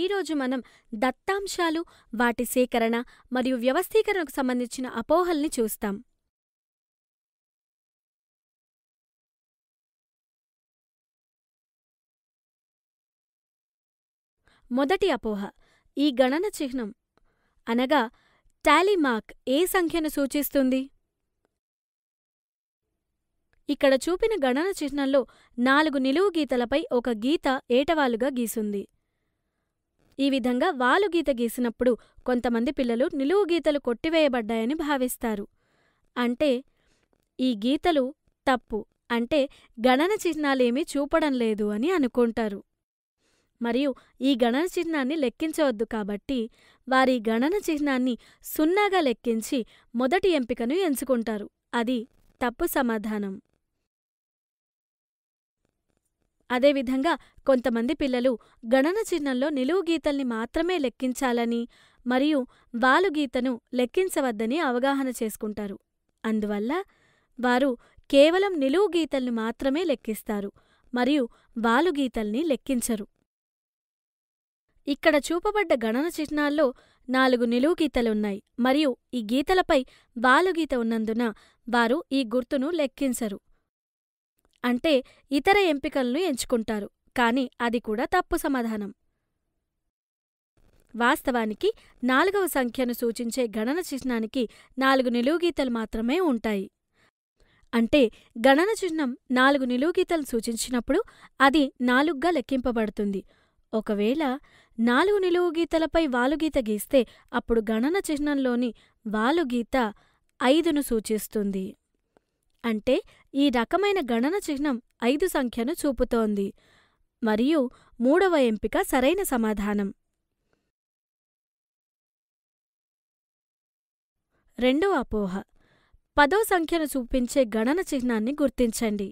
ఈరోజు మనం దత్తాంశాలు వాటి సేకరణ మరియు వ్యవస్థీకరణకు సంబంధించిన అపోహల్ని చూస్తాం మొదటి అపోహ ఈ గణన చిహ్నం అనగా టాలీమార్క్ ఏ సంఖ్యను సూచిస్తుంది ఇక్కడ చూపిన గణన చిహ్నంలో నాలుగు నిలువు గీతలపై ఒక గీత ఏటవాలుగా గీసుంది ఈ విధంగా వాలు గీత గీసినప్పుడు కొంతమంది పిల్లలు నిలువు గీతలు కొట్టివేయబడ్డాయని భావిస్తారు అంటే ఈ గీతలు తప్పు అంటే గణన చిహ్నాలేమీ చూపడం లేదు అని అనుకుంటారు మరియు ఈ గణన చిహ్నాన్ని లెక్కించవద్దు కాబట్టి వారి గణన చిహ్నాన్ని సున్నాగా లెక్కించి మొదటి ఎంపికను ఎంచుకుంటారు అది తప్పు సమాధానం అదేవిధంగా కొంతమంది పిల్లలు గణన చిహ్నంలో నిలువు గీతల్ని మాత్రమే లెక్కించాలని మరియు గీతను లెక్కించవద్దని అవగాహన చేసుకుంటారు అందువల్ల వారు కేవలం నిలువు గీతల్ని మాత్రమే లెక్కిస్తారు మరియు గీతల్ని లెక్కించరు ఇక్కడ చూపబడ్డ గణన చిహ్నాల్లో నాలుగు నిలువు గీతలున్నాయి మరియు ఈ గీతలపై వాలుగీత ఉన్నందున వారు ఈ గుర్తును లెక్కించరు అంటే ఇతర ఎంపికలను ఎంచుకుంటారు కాని అది కూడా తప్పు సమాధానం వాస్తవానికి నాలుగవ సంఖ్యను సూచించే గణన చిహ్నానికి నాలుగు నిలువుగీతలు మాత్రమే ఉంటాయి అంటే గణన చిహ్నం నాలుగు నిలువుగీతలు సూచించినప్పుడు అది నాలుగ్గా లెక్కింపబడుతుంది ఒకవేళ నాలుగు నిలువుగీతలపై వాలుగీత గీస్తే అప్పుడు గణన చిహ్నంలోని వాలుగీత ఐదును సూచిస్తుంది అంటే ఈ రకమైన గణన చిహ్నం ఐదు సంఖ్యను చూపుతోంది మరియు మూడవ ఎంపిక సరైన సమాధానం రెండో అపోహ పదో సంఖ్యను చూపించే గణన చిహ్నాన్ని గుర్తించండి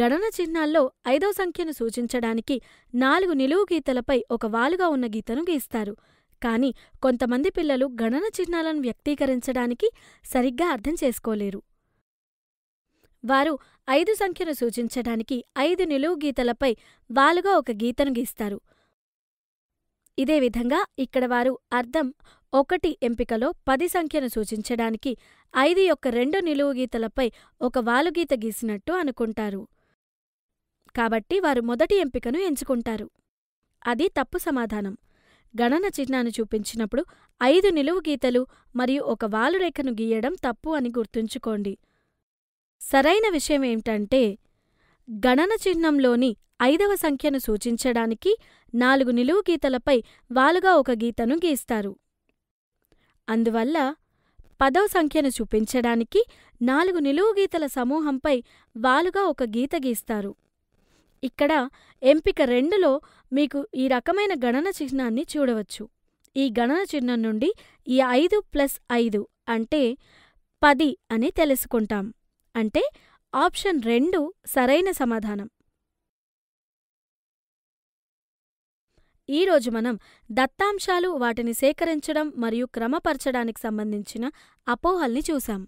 గణన చిహ్నాల్లో ఐదో సంఖ్యను సూచించడానికి నాలుగు నిలువు గీతలపై ఒక వాలుగా ఉన్న గీతను గీస్తారు కానీ కొంతమంది పిల్లలు గణన చిహ్నాలను వ్యక్తీకరించడానికి సరిగ్గా అర్థం చేసుకోలేరు వారు ఐదు సంఖ్యను సూచించడానికి ఐదు నిలువు గీతలపై వాలుగా ఒక గీతను గీస్తారు ఇదే విధంగా ఇక్కడ వారు అర్థం ఒకటి ఎంపికలో పది సంఖ్యను సూచించడానికి ఐదు యొక్క రెండు నిలువు గీతలపై ఒక వాలుగీత గీసినట్టు అనుకుంటారు కాబట్టి వారు మొదటి ఎంపికను ఎంచుకుంటారు అది తప్పు సమాధానం గణన చిహ్నాన్ని చూపించినప్పుడు ఐదు నిలువు గీతలు మరియు ఒక వాలురేఖను గీయడం తప్పు అని గుర్తుంచుకోండి సరైన విషయం ఏమిటంటే గణన చిహ్నంలోని ఐదవ సంఖ్యను సూచించడానికి నాలుగు నిలువు గీతలపై వాలుగా ఒక గీతను గీస్తారు అందువల్ల పదవ సంఖ్యను చూపించడానికి నాలుగు నిలువు గీతల సమూహంపై వాలుగా ఒక గీత గీస్తారు ఇక్కడ ఎంపిక రెండులో మీకు ఈ రకమైన గణన చిహ్నాన్ని చూడవచ్చు ఈ గణన చిహ్నం నుండి ఈ ఐదు ప్లస్ ఐదు అంటే పది అని తెలుసుకుంటాం అంటే ఆప్షన్ రెండు సరైన సమాధానం ఈరోజు మనం దత్తాంశాలు వాటిని సేకరించడం మరియు క్రమపరచడానికి సంబంధించిన అపోహల్ని చూశాం